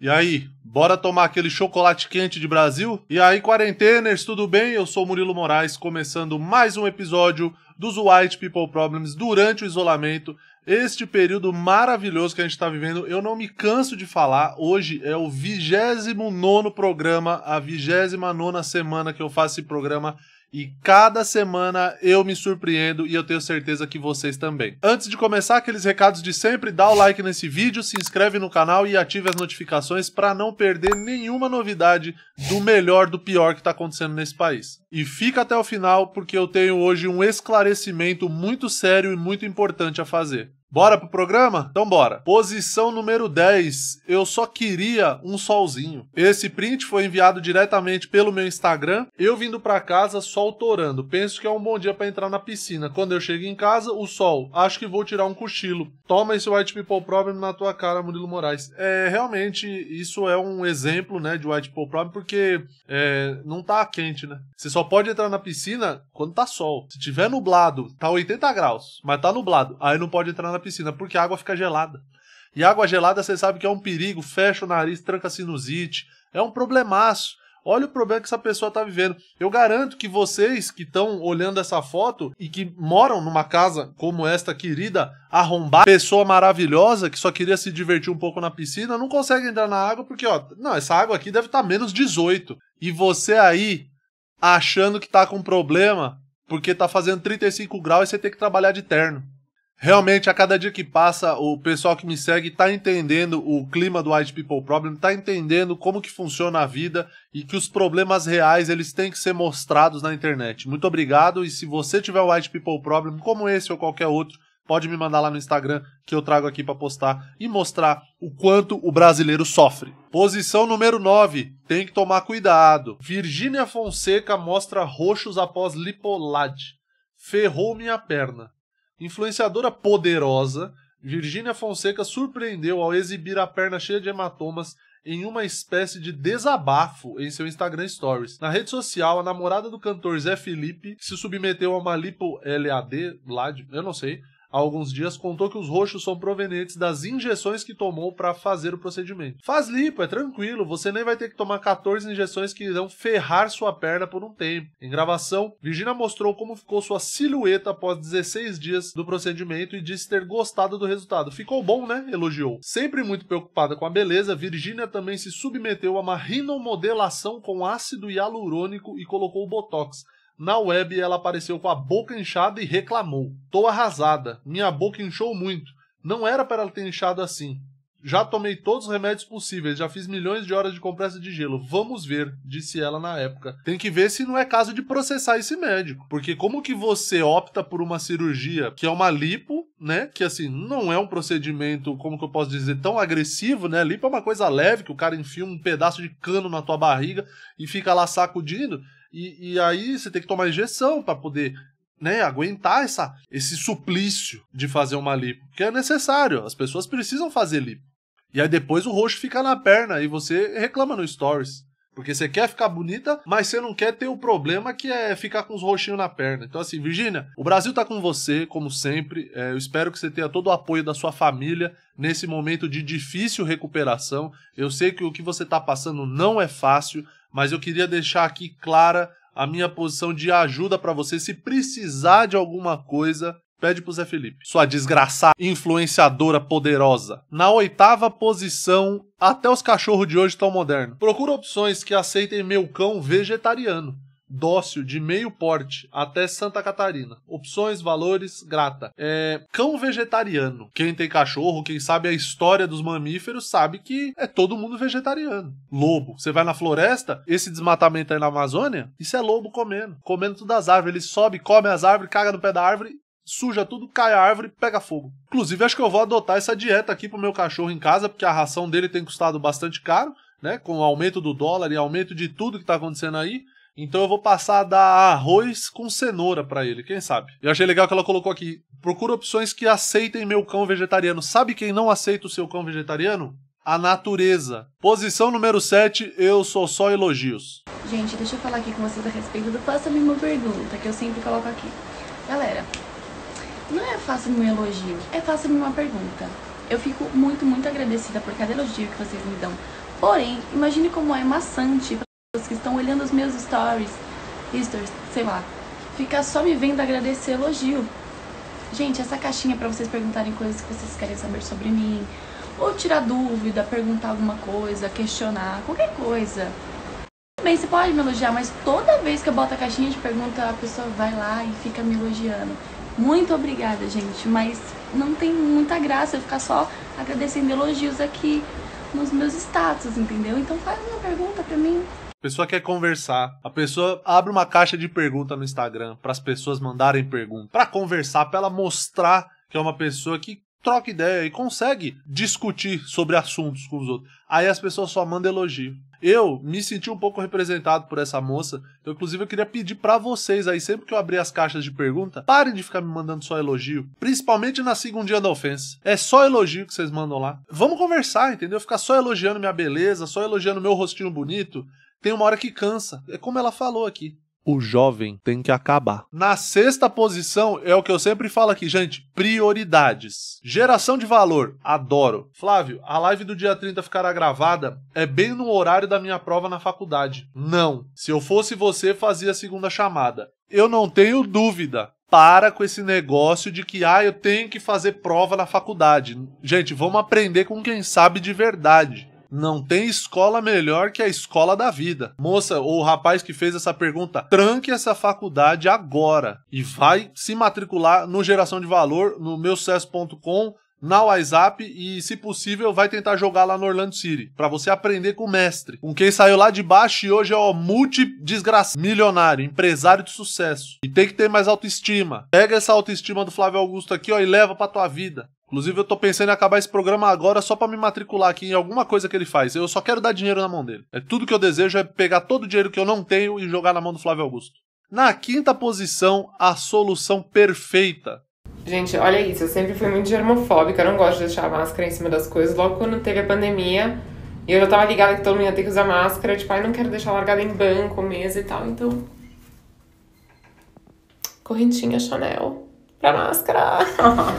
E aí, bora tomar aquele chocolate quente de Brasil? E aí, quarenteners, tudo bem? Eu sou Murilo Moraes, começando mais um episódio dos White People Problems durante o isolamento. Este período maravilhoso que a gente está vivendo, eu não me canso de falar. Hoje é o 29 nono programa, a 29 nona semana que eu faço esse programa e cada semana eu me surpreendo e eu tenho certeza que vocês também. Antes de começar aqueles recados de sempre, dá o like nesse vídeo, se inscreve no canal e ative as notificações para não perder nenhuma novidade do melhor do pior que está acontecendo nesse país. E fica até o final porque eu tenho hoje um esclarecimento muito sério e muito importante a fazer. Bora pro programa? Então bora. Posição número 10. Eu só queria um solzinho. Esse print foi enviado diretamente pelo meu Instagram. Eu vindo para casa, sol torando. Penso que é um bom dia para entrar na piscina. Quando eu chego em casa, o sol. Acho que vou tirar um cochilo. Toma esse white people problem na tua cara, Murilo Moraes. É, realmente, isso é um exemplo, né, de white people problem, porque é, não tá quente, né? Você só pode entrar na piscina quando tá sol. Se tiver nublado, tá 80 graus, mas tá nublado. Aí não pode entrar na na piscina, porque a água fica gelada. E água gelada, você sabe que é um perigo, fecha o nariz, tranca sinusite, é um problemaço. Olha o problema que essa pessoa está vivendo. Eu garanto que vocês que estão olhando essa foto e que moram numa casa como esta querida, arrombada, pessoa maravilhosa que só queria se divertir um pouco na piscina, não consegue entrar na água porque, ó, não, essa água aqui deve estar tá menos 18. E você aí achando que está com problema porque está fazendo 35 graus e você tem que trabalhar de terno. Realmente, a cada dia que passa, o pessoal que me segue está entendendo o clima do White People Problem, está entendendo como que funciona a vida e que os problemas reais eles têm que ser mostrados na internet. Muito obrigado e se você tiver o White People Problem, como esse ou qualquer outro, pode me mandar lá no Instagram que eu trago aqui para postar e mostrar o quanto o brasileiro sofre. Posição número 9, tem que tomar cuidado. Virgínia Fonseca mostra roxos após lipolade. Ferrou minha perna. Influenciadora poderosa, Virgínia Fonseca surpreendeu ao exibir a perna cheia de hematomas em uma espécie de desabafo em seu Instagram Stories. Na rede social, a namorada do cantor Zé Felipe, que se submeteu a uma lipo LAD, LAD, eu não sei, há alguns dias, contou que os roxos são provenientes das injeções que tomou para fazer o procedimento. Faz lipo, é tranquilo, você nem vai ter que tomar 14 injeções que irão ferrar sua perna por um tempo. Em gravação, Virginia mostrou como ficou sua silhueta após 16 dias do procedimento e disse ter gostado do resultado. Ficou bom, né? Elogiou. Sempre muito preocupada com a beleza, Virginia também se submeteu a uma rinomodelação com ácido hialurônico e colocou botox. Na web, ela apareceu com a boca inchada e reclamou: Tô arrasada, minha boca inchou muito. Não era para ela ter inchado assim. Já tomei todos os remédios possíveis, já fiz milhões de horas de compressa de gelo. Vamos ver, disse ela na época. Tem que ver se não é caso de processar esse médico, porque como que você opta por uma cirurgia que é uma lipo, né? Que assim, não é um procedimento, como que eu posso dizer, tão agressivo, né? Lipo é uma coisa leve que o cara enfia um pedaço de cano na tua barriga e fica lá sacudindo. E, e aí você tem que tomar injeção para poder né, aguentar essa, esse suplício de fazer uma lipo, que é necessário, as pessoas precisam fazer lipo. E aí depois o roxo fica na perna e você reclama no stories. Porque você quer ficar bonita, mas você não quer ter o problema que é ficar com os roxinhos na perna. Então, assim, Virginia, o Brasil tá com você, como sempre. É, eu espero que você tenha todo o apoio da sua família nesse momento de difícil recuperação. Eu sei que o que você tá passando não é fácil, mas eu queria deixar aqui clara a minha posição de ajuda para você. Se precisar de alguma coisa, pede pro Zé Felipe. Sua desgraçada influenciadora poderosa. Na oitava posição, até os cachorros de hoje estão modernos. Procura opções que aceitem meu cão vegetariano dócil de meio porte até Santa Catarina. Opções, valores, grata. É, cão vegetariano. Quem tem cachorro, quem sabe a história dos mamíferos, sabe que é todo mundo vegetariano. Lobo. Você vai na floresta, esse desmatamento aí na Amazônia, isso é lobo comendo. Comendo tudo as árvores. Ele sobe, come as árvores, caga no pé da árvore suja tudo, cai a árvore, pega fogo. Inclusive, acho que eu vou adotar essa dieta aqui pro meu cachorro em casa, porque a ração dele tem custado bastante caro, né? Com o aumento do dólar e aumento de tudo que tá acontecendo aí. Então eu vou passar a dar arroz com cenoura para ele, quem sabe? Eu achei legal que ela colocou aqui: procura opções que aceitem meu cão vegetariano. Sabe quem não aceita o seu cão vegetariano? A natureza. Posição número 7, eu sou só elogios. Gente, deixa eu falar aqui com vocês a respeito do faça-me uma pergunta, que eu sempre coloco aqui. Galera, não é fácil me um elogio, é fácil me uma pergunta. Eu fico muito, muito agradecida por cada elogio que vocês me dão. Porém, imagine como é maçante que estão olhando os meus stories, stories, sei lá, fica só me vendo agradecer elogio. Gente, essa caixinha é para vocês perguntarem coisas que vocês querem saber sobre mim, ou tirar dúvida, perguntar alguma coisa, questionar, qualquer coisa. Bem, você pode me elogiar, mas toda vez que eu boto a caixinha de pergunta, a pessoa vai lá e fica me elogiando. Muito obrigada, gente, mas não tem muita graça eu ficar só agradecendo elogios aqui nos meus status, entendeu? Então faz uma pergunta pra mim, a pessoa quer conversar. A pessoa abre uma caixa de pergunta no Instagram para as pessoas mandarem perguntas. Para conversar, para ela mostrar que é uma pessoa que troca ideia e consegue discutir sobre assuntos com os outros. Aí as pessoas só mandam elogio. Eu me senti um pouco representado por essa moça. Eu, então, inclusive, eu queria pedir para vocês aí, sempre que eu abrir as caixas de pergunta, parem de ficar me mandando só elogio. Principalmente na segunda da ofensa. É só elogio que vocês mandam lá. Vamos conversar, entendeu? Ficar só elogiando minha beleza, só elogiando meu rostinho bonito. Tem uma hora que cansa. É como ela falou aqui o jovem tem que acabar. Na sexta posição é o que eu sempre falo aqui, gente, prioridades. Geração de valor, adoro. Flávio, a live do dia 30 ficará gravada é bem no horário da minha prova na faculdade. Não. Se eu fosse você, fazia a segunda chamada. Eu não tenho dúvida. Para com esse negócio de que, ah, eu tenho que fazer prova na faculdade. Gente, vamos aprender com quem sabe de verdade. Não tem escola melhor que a escola da vida. Moça ou rapaz que fez essa pergunta, tranque essa faculdade agora e vai se matricular no Geração de Valor, no meusucesso.com na WhatsApp e, se possível, vai tentar jogar lá no Orlando City, para você aprender com o mestre, com quem saiu lá de baixo e hoje é o multi-desgraçado, milionário, empresário de sucesso. E tem que ter mais autoestima. Pega essa autoestima do Flávio Augusto aqui, ó, e leva pra tua vida. Inclusive, eu tô pensando em acabar esse programa agora só para me matricular aqui em alguma coisa que ele faz. Eu só quero dar dinheiro na mão dele. É tudo que eu desejo é pegar todo o dinheiro que eu não tenho e jogar na mão do Flávio Augusto. Na quinta posição, a solução perfeita. Gente, olha isso, eu sempre fui muito germofóbica, eu não gosto de deixar a máscara em cima das coisas. Logo quando teve a pandemia, eu já tava ligada que todo mundo ia ter que usar máscara, tipo, ai, ah, não quero deixar largada em banco, mesa e tal, então. Correntinha Chanel pra máscara!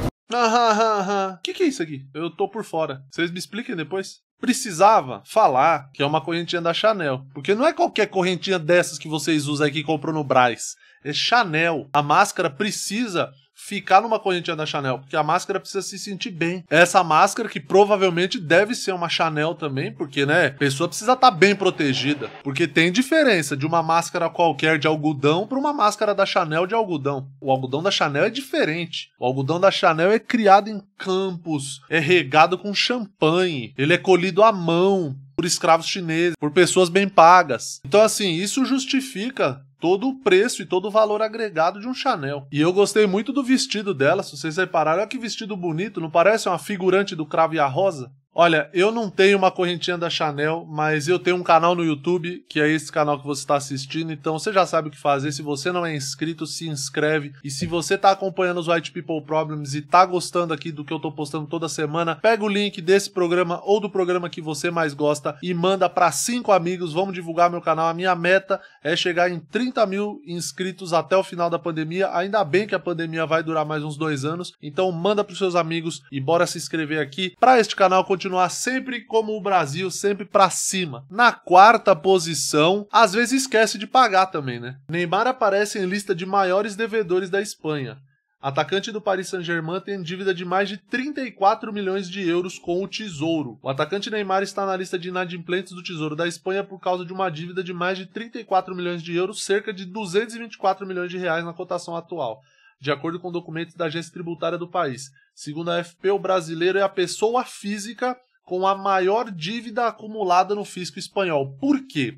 O que, que é isso aqui? Eu tô por fora. Vocês me expliquem depois? precisava falar que é uma correntinha da Chanel. Porque não é qualquer correntinha dessas que vocês usam aqui comprou no Braz. É Chanel. A máscara precisa ficar numa correntinha da Chanel, porque a máscara precisa se sentir bem. Essa máscara que provavelmente deve ser uma Chanel também, porque né, a pessoa precisa estar tá bem protegida, porque tem diferença de uma máscara qualquer de algodão para uma máscara da Chanel de algodão. O algodão da Chanel é diferente. O algodão da Chanel é criado em campos, é regado com champanhe, ele é colhido à mão, por escravos chineses, por pessoas bem pagas. Então, assim, isso justifica todo o preço e todo o valor agregado de um Chanel. E eu gostei muito do vestido dela, se vocês repararam, olha que vestido bonito, não parece uma figurante do Cravo e a Rosa? Olha, eu não tenho uma correntinha da Chanel, mas eu tenho um canal no YouTube, que é esse canal que você está assistindo, então você já sabe o que fazer. Se você não é inscrito, se inscreve. E se você está acompanhando os White People Problems e está gostando aqui do que eu estou postando toda semana, pega o link desse programa ou do programa que você mais gosta e manda para cinco amigos. Vamos divulgar meu canal. A minha meta é chegar em 30 mil inscritos até o final da pandemia. Ainda bem que a pandemia vai durar mais uns dois anos, então manda para os seus amigos e bora se inscrever aqui para este canal continuar continuar sempre como o Brasil, sempre para cima. Na quarta posição, às vezes esquece de pagar também, né? Neymar aparece em lista de maiores devedores da Espanha. Atacante do Paris Saint-Germain tem dívida de mais de 34 milhões de euros com o Tesouro. O atacante Neymar está na lista de inadimplentes do Tesouro da Espanha por causa de uma dívida de mais de 34 milhões de euros, cerca de 224 milhões de reais na cotação atual de acordo com documentos da agência tributária do país. Segundo a FP, o brasileiro é a pessoa física com a maior dívida acumulada no fisco espanhol. Por quê?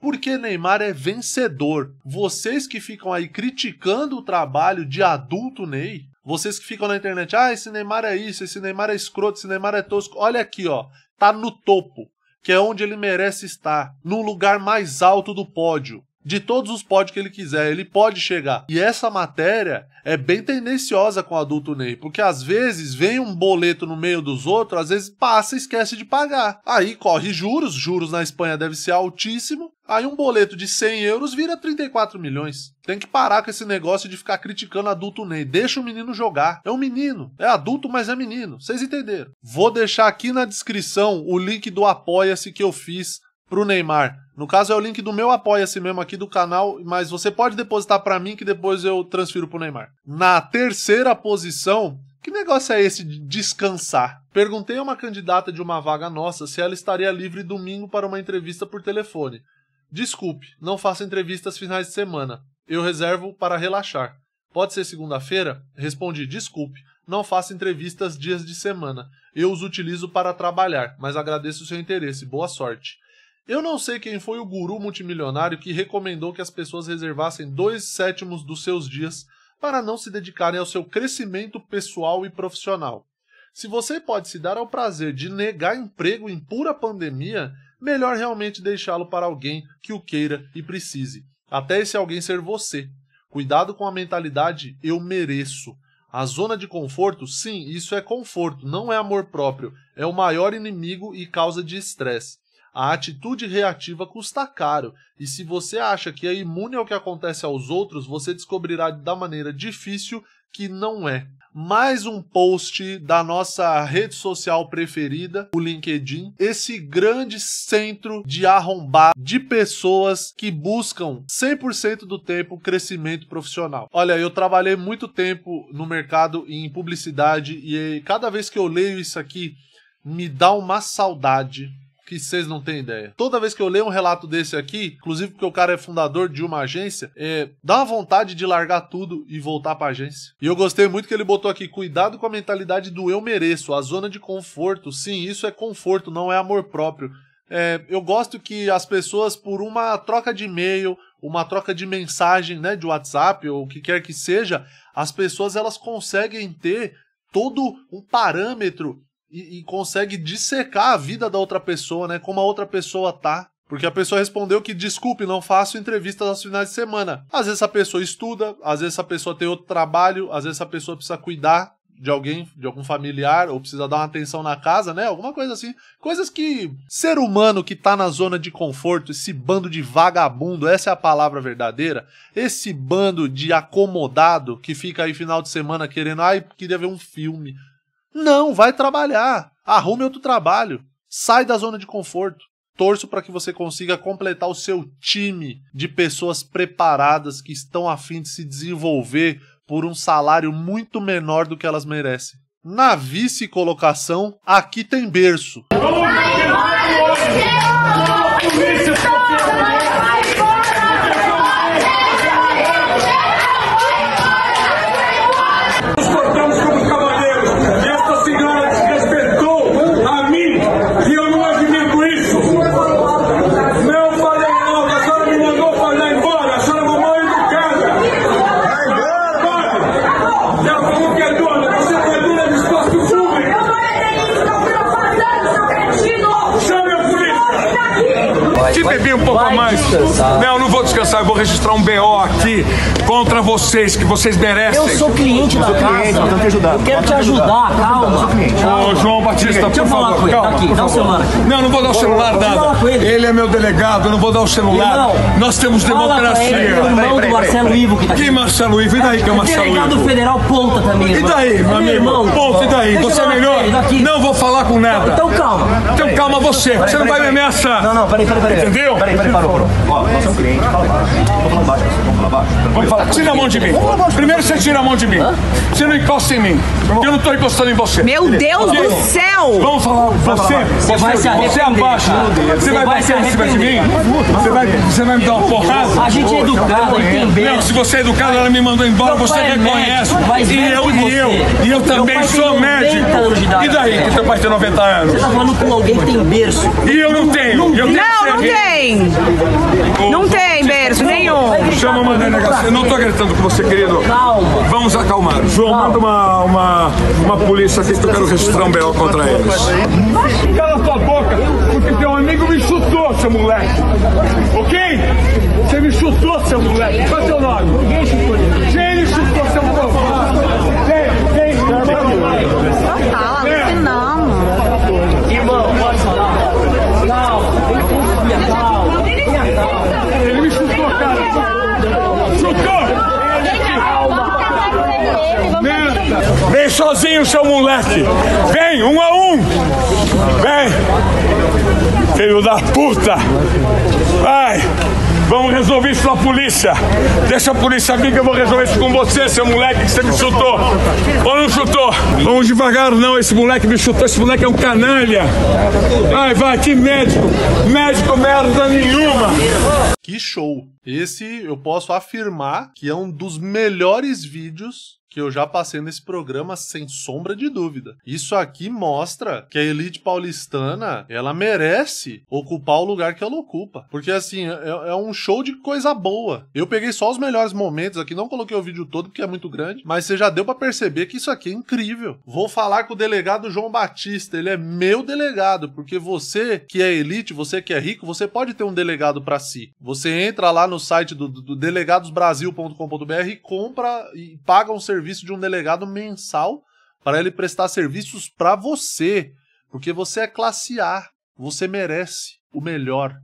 Porque Neymar é vencedor. Vocês que ficam aí criticando o trabalho de adulto Ney, vocês que ficam na internet, ah, esse Neymar é isso, esse Neymar é escroto, esse Neymar é tosco. Olha aqui, ó, tá no topo, que é onde ele merece estar, no lugar mais alto do pódio de todos os pods que ele quiser, ele pode chegar. E essa matéria é bem tendenciosa com o adulto Ney, porque às vezes vem um boleto no meio dos outros, às vezes passa e esquece de pagar. Aí corre juros, juros na Espanha deve ser altíssimo, Aí um boleto de 100 euros vira 34 milhões. Tem que parar com esse negócio de ficar criticando adulto Ney. Deixa o menino jogar. É um menino. É adulto, mas é menino. Vocês entenderam. Vou deixar aqui na descrição o link do Apoia-se que eu fiz pro Neymar. No caso é o link do meu apoia-se mesmo aqui do canal, mas você pode depositar para mim que depois eu transfiro pro Neymar. Na terceira posição, que negócio é esse de descansar? Perguntei a uma candidata de uma vaga nossa se ela estaria livre domingo para uma entrevista por telefone. Desculpe, não faço entrevistas finais de semana. Eu reservo para relaxar. Pode ser segunda-feira? Respondi: desculpe, não faço entrevistas dias de semana. Eu os utilizo para trabalhar, mas agradeço o seu interesse. Boa sorte. Eu não sei quem foi o guru multimilionário que recomendou que as pessoas reservassem dois sétimos dos seus dias para não se dedicarem ao seu crescimento pessoal e profissional. Se você pode se dar ao prazer de negar emprego em pura pandemia, melhor realmente deixá-lo para alguém que o queira e precise. Até esse alguém ser você. Cuidado com a mentalidade eu mereço. A zona de conforto, sim, isso é conforto, não é amor próprio. É o maior inimigo e causa de estresse. A atitude reativa custa caro, e se você acha que é imune ao que acontece aos outros, você descobrirá da maneira difícil que não é. Mais um post da nossa rede social preferida, o LinkedIn, esse grande centro de arrombar de pessoas que buscam 100% do tempo crescimento profissional. Olha, eu trabalhei muito tempo no mercado em publicidade e eh, cada vez que eu leio isso aqui me dá uma saudade que vocês não têm ideia. Toda vez que eu leio um relato desse aqui, inclusive porque o cara é fundador de uma agência, é, dá uma vontade de largar tudo e voltar para a agência. E eu gostei muito que ele botou aqui: cuidado com a mentalidade do eu mereço, a zona de conforto. Sim, isso é conforto, não é amor próprio. É, eu gosto que as pessoas, por uma troca de e-mail, uma troca de mensagem, né, de WhatsApp ou o que quer que seja, as pessoas elas conseguem ter todo um parâmetro e, e, consegue dissecar a vida da outra pessoa, né? Como a outra pessoa tá. Porque a pessoa respondeu que desculpe, não faço entrevistas aos finais de semana. Às vezes a pessoa estuda, às vezes a pessoa tem outro trabalho, às vezes a pessoa precisa cuidar de alguém, de algum familiar, ou precisa dar uma atenção na casa, né? Alguma coisa assim. Coisas que ser humano que tá na zona de conforto, esse bando de vagabundo, essa é a palavra verdadeira, esse bando de acomodado que fica aí final de semana querendo, ai, queria ver um filme, não, vai trabalhar. Arrume outro trabalho. Sai da zona de conforto. Torço para que você consiga completar o seu time de pessoas preparadas que estão a fim de se desenvolver por um salário muito menor do que elas merecem. Na vice-colocação, aqui tem berço. Vai, pouco a mais. Descansar. Não, não processar, eu vou registrar um BO aqui contra vocês, que vocês merecem. Eu sou cliente eu sou da cliente, casa. Eu, que ajudar. eu quero te ajudar, calma. Ô, João Batista, Deixa por eu falar favor. Com ele. Calma, tá aqui, dá o celular aqui. Não, não vou dar o celular, vou, nada. Ele. ele. é meu delegado, eu não vou dar o celular. Nós temos democracia. Ele, irmão peraí, peraí, do Marcelo Ivo que tá aqui. quem Marcelo Ivo? E daí que é o é Marcelo Ivo? Delegado federal ponta também. E daí, meu amigo? Ponta, e daí? Você é melhor? Não vou falar com nada. Então, então calma. Então calma você. Você não vai me ameaçar. Não, não, peraí, peraí, peraí. Entendeu? Peraí, peraí, parou, parou. Ó, você é um cliente, calma. Vamos pra baixo, vamos pra baixo. Vamos falar, tira a mão de mim. Primeiro você tira a mão de mim. Você não encosta em mim. Eu não tô encostando em você. Meu Deus do céu! Vamos falar, você, você, vai se arrepender. Você abaixa. Você vai bater em cima de mim? Você vai, você vai me dar uma porrada? A gente é educado, entendeu? Não, se você é educado, ela me mandou embora, você é reconhece. E é eu, e eu, e eu também sou médico. E daí que seu pai tem 90 anos? Você tá falando com alguém que tem berço. E eu não tenho. Não, não tenho tem. Não tem berço nenhum. Chama uma delegacia. Eu não estou gritando com você, querido. Calma. Vamos acalmar. João, manda uma, uma, uma polícia aqui que eu quero registrar um B.O. contra eles. Cala sua boca, porque teu amigo me chutou, seu moleque. Ok? Você me chutou, seu moleque. Qual é seu nome? Ninguém chutou. Quem chutou, seu moleque. Vem, vem. Total, alucinamos. Irmão, pode falar? Não, Vem sozinho, seu moleque. Vem, um a um. Vem. Filho da puta. Vai. Vamos resolver isso na polícia. Deixa a polícia vir que eu vou resolver isso com você, seu moleque que você me chutou. Ou não chutou? Vamos devagar, não. Esse moleque me chutou. Esse moleque é um canalha. Ai, vai, que médico. Médico merda nenhuma. Que show. Esse eu posso afirmar que é um dos melhores vídeos que eu já passei nesse programa sem sombra de dúvida. Isso aqui mostra que a elite paulistana ela merece ocupar o lugar que ela ocupa, porque assim é, é, é um show de coisa boa. Eu peguei só os melhores momentos aqui, não coloquei o vídeo todo porque é muito grande, mas você já deu para perceber que isso aqui é incrível. Vou falar com o delegado João Batista, ele é meu delegado, porque você que é elite, você que é rico, você pode ter um delegado para si. Você entra lá no site do, do delegadosbrasil.com.br, compra e paga um serviço serviço de um delegado mensal para ele prestar serviços para você, porque você é classe A, você merece o melhor.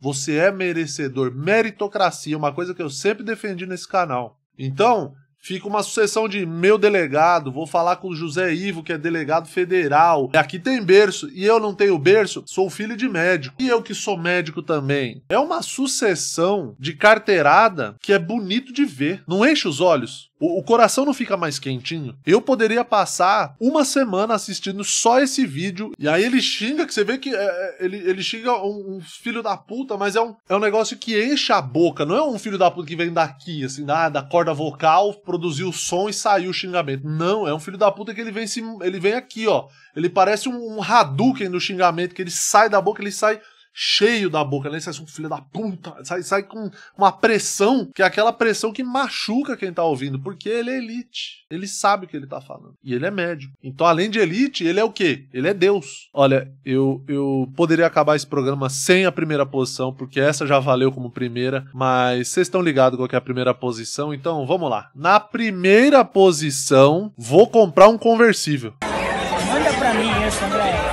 Você é merecedor. Meritocracia, uma coisa que eu sempre defendi nesse canal. Então, fica uma sucessão de meu delegado, vou falar com o José Ivo, que é delegado federal. Aqui tem berço e eu não tenho berço, sou filho de médico. E eu que sou médico também. É uma sucessão de carteirada que é bonito de ver. Não enche os olhos. O, o, coração não fica mais quentinho. Eu poderia passar uma semana assistindo só esse vídeo. E aí ele xinga, que você vê que é, é, ele, ele xinga um, um, filho da puta, mas é um, é um negócio que enche a boca. Não é um filho da puta que vem daqui, assim, da, da corda vocal, produziu o som e saiu o xingamento. Não, é um filho da puta que ele vem, se, ele vem aqui, ó. Ele parece um, um Hadouken do xingamento, que ele sai da boca, ele sai cheio da boca, né? Sai um filho da puta, sai, sai com uma pressão, que é aquela pressão que machuca quem tá ouvindo, porque ele é elite. Ele sabe o que ele tá falando. E ele é médio. Então, além de elite, ele é o quê? Ele é Deus. Olha, eu, eu poderia acabar esse programa sem a primeira posição, porque essa já valeu como primeira, mas vocês estão ligados qual que é a primeira posição, então vamos lá. Na primeira posição, vou comprar um conversível. Manda pra mim essa, André.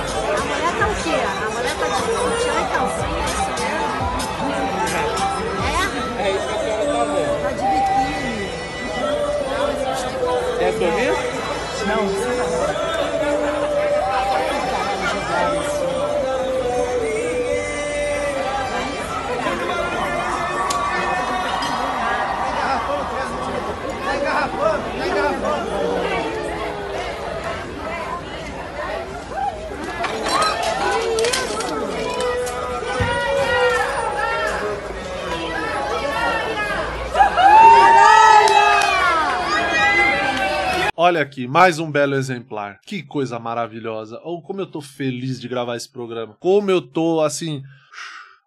Olha aqui, mais um belo exemplar. Que coisa maravilhosa. Oh, como eu tô feliz de gravar esse programa. Como eu tô assim.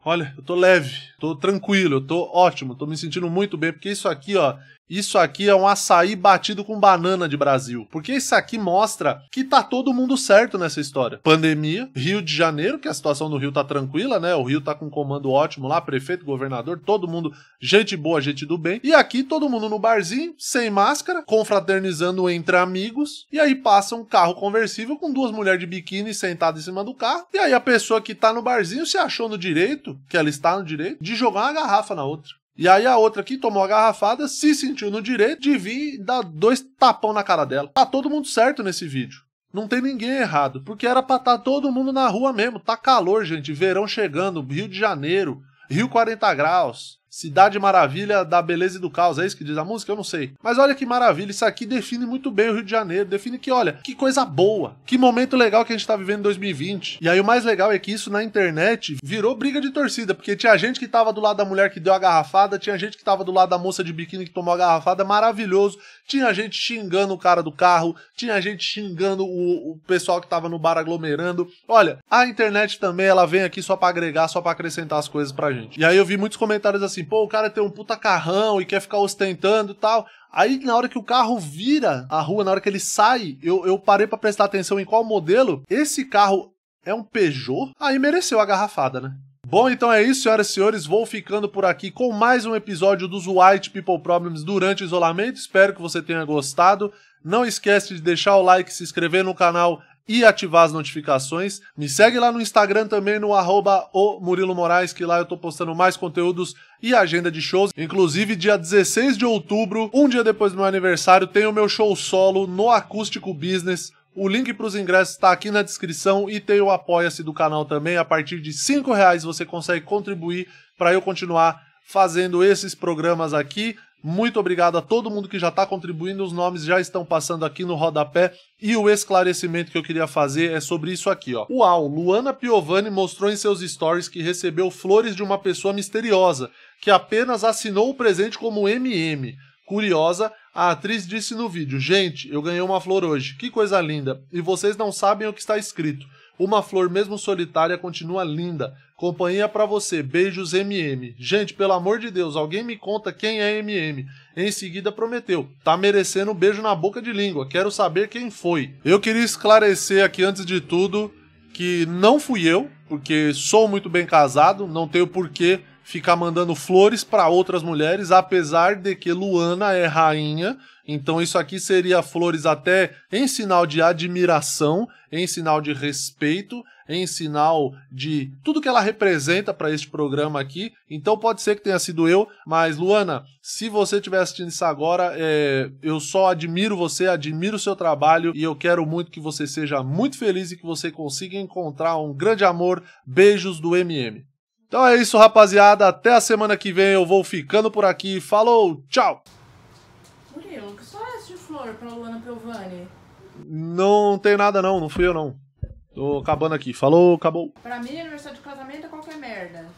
Olha, eu tô leve, tô tranquilo, eu tô ótimo, tô me sentindo muito bem, porque isso aqui, ó, isso aqui é um açaí batido com banana de Brasil. Porque isso aqui mostra que tá todo mundo certo nessa história. Pandemia, Rio de Janeiro, que a situação no Rio tá tranquila, né? O Rio tá com um comando ótimo lá, prefeito, governador, todo mundo, gente boa, gente do bem. E aqui todo mundo no barzinho, sem máscara, confraternizando entre amigos. E aí passa um carro conversível com duas mulheres de biquíni sentadas em cima do carro. E aí a pessoa que tá no barzinho se achou no direito, que ela está no direito, de jogar uma garrafa na outra. E aí a outra que tomou a garrafada se sentiu no direito de vir dar dois tapão na cara dela. Tá todo mundo certo nesse vídeo. Não tem ninguém errado, porque era pra estar tá todo mundo na rua mesmo. Tá calor, gente. Verão chegando, Rio de Janeiro, Rio 40 graus. Cidade Maravilha da Beleza e do Caos, é isso que diz a música? Eu não sei. Mas olha que maravilha, isso aqui define muito bem o Rio de Janeiro, define que, olha, que coisa boa, que momento legal que a gente tá vivendo em 2020. E aí o mais legal é que isso na internet virou briga de torcida, porque tinha gente que tava do lado da mulher que deu a garrafada, tinha gente que tava do lado da moça de biquíni que tomou a garrafada, maravilhoso. Tinha gente xingando o cara do carro, tinha gente xingando o, o pessoal que tava no bar aglomerando. Olha, a internet também, ela vem aqui só para agregar, só para acrescentar as coisas pra gente. E aí eu vi muitos comentários assim, assim, pô, o cara tem um puta carrão e quer ficar ostentando e tal. Aí, na hora que o carro vira a rua, na hora que ele sai, eu, eu parei para prestar atenção em qual modelo. Esse carro é um Peugeot? Aí mereceu a garrafada, né? Bom, então é isso, senhoras e senhores. Vou ficando por aqui com mais um episódio dos White People Problems durante o isolamento. Espero que você tenha gostado. Não esquece de deixar o like, se inscrever no canal e ativar as notificações. Me segue lá no Instagram também, no arroba Murilo Moraes, que lá eu tô postando mais conteúdos e agenda de shows. Inclusive, dia 16 de outubro, um dia depois do meu aniversário, tem o meu show solo no Acústico Business. O link para os ingressos está aqui na descrição e tem o apoia-se do canal também. A partir de R$ reais você consegue contribuir para eu continuar fazendo esses programas aqui. Muito obrigado a todo mundo que já está contribuindo, os nomes já estão passando aqui no rodapé. E o esclarecimento que eu queria fazer é sobre isso aqui, ó. Uau, Luana Piovani mostrou em seus stories que recebeu flores de uma pessoa misteriosa, que apenas assinou o presente como MM. Curiosa, a atriz disse no vídeo: Gente, eu ganhei uma flor hoje, que coisa linda, e vocês não sabem o que está escrito. Uma flor mesmo solitária continua linda. Companhia para você. Beijos MM. Gente, pelo amor de Deus, alguém me conta quem é MM. Em seguida prometeu. Tá merecendo um beijo na boca de língua. Quero saber quem foi. Eu queria esclarecer aqui antes de tudo que não fui eu, porque sou muito bem casado, não tenho porquê ficar mandando flores para outras mulheres, apesar de que Luana é rainha. Então isso aqui seria flores até em sinal de admiração, em sinal de respeito, em sinal de tudo que ela representa para este programa aqui. Então pode ser que tenha sido eu, mas Luana, se você estiver assistindo isso agora, é, eu só admiro você, admiro o seu trabalho e eu quero muito que você seja muito feliz e que você consiga encontrar um grande amor. Beijos do MM. Então é isso, rapaziada. Até a semana que vem. Eu vou ficando por aqui. Falou, tchau! Murilo, que só é essa de flor pra Luana Piovani? Não tem nada, não. Não fui eu, não. Tô acabando aqui. Falou, acabou. Pra mim, aniversário de casamento é qualquer merda.